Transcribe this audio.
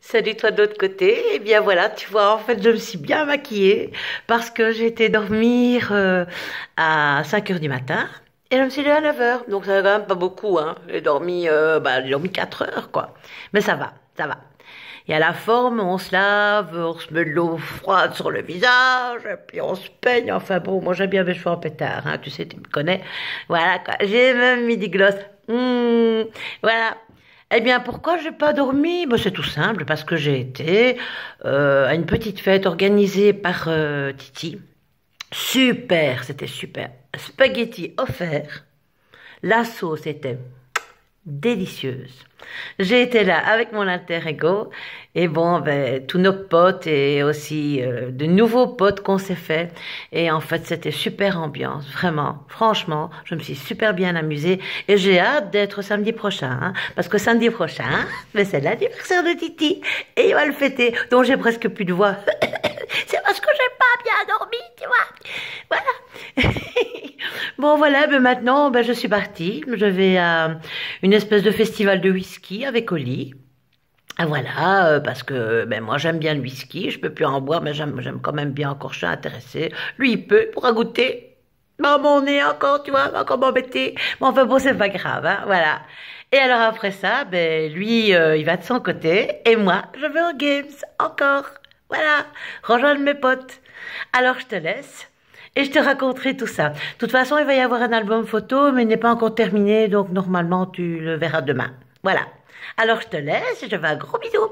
Salut toi de l'autre côté. Et eh bien voilà, tu vois, en fait, je me suis bien maquillée parce que j'étais dormir euh, à 5 heures du matin. Et je me suis levée à 9h, donc ça va quand même pas beaucoup. Hein. J'ai dormi, euh, bah, dormi 4 heures, quoi. Mais ça va, ça va. Il y a la forme, on se lave, on se met de l'eau froide sur le visage, et puis on se peigne. Enfin bon, moi j'aime bien mes cheveux en pétard, hein, tu sais, tu me connais. Voilà, quoi. J'ai même mis des glosses. Mmh. voilà, eh bien, pourquoi j'ai pas dormi ben, C'est tout simple, parce que j'ai été euh, à une petite fête organisée par euh, Titi. Super, c'était super. Spaghetti offert. La sauce était délicieuse. J'ai été là avec mon alter ego et bon, ben, tous nos potes et aussi euh, de nouveaux potes qu'on s'est fait. Et en fait, c'était super ambiance, vraiment. Franchement, je me suis super bien amusée et j'ai hâte d'être samedi prochain. Hein. parce que samedi prochain, ben, c'est l'anniversaire de Titi et il va le fêter. Donc j'ai presque plus de voix. c'est parce que j'ai pas bien dormi, tu vois. Voilà. bon, voilà, ben maintenant, ben, je suis partie. Je vais à une espèce de festival de whisky avec Oli. Ah voilà, euh, parce que ben moi j'aime bien le whisky, je peux plus en boire, mais j'aime quand même bien encore, je suis Lui il peut, pourra goûter. Maman, on est encore, tu vois, encore m'embêter. bon enfin bon, c'est pas grave, hein, voilà. Et alors après ça, ben lui, euh, il va de son côté, et moi, je vais aux games, encore. Voilà, rejoindre mes potes. Alors je te laisse et je te raconterai tout ça. De toute façon, il va y avoir un album photo, mais il n'est pas encore terminé, donc normalement tu le verras demain. Voilà. Alors je te laisse, je te fais un gros bisou.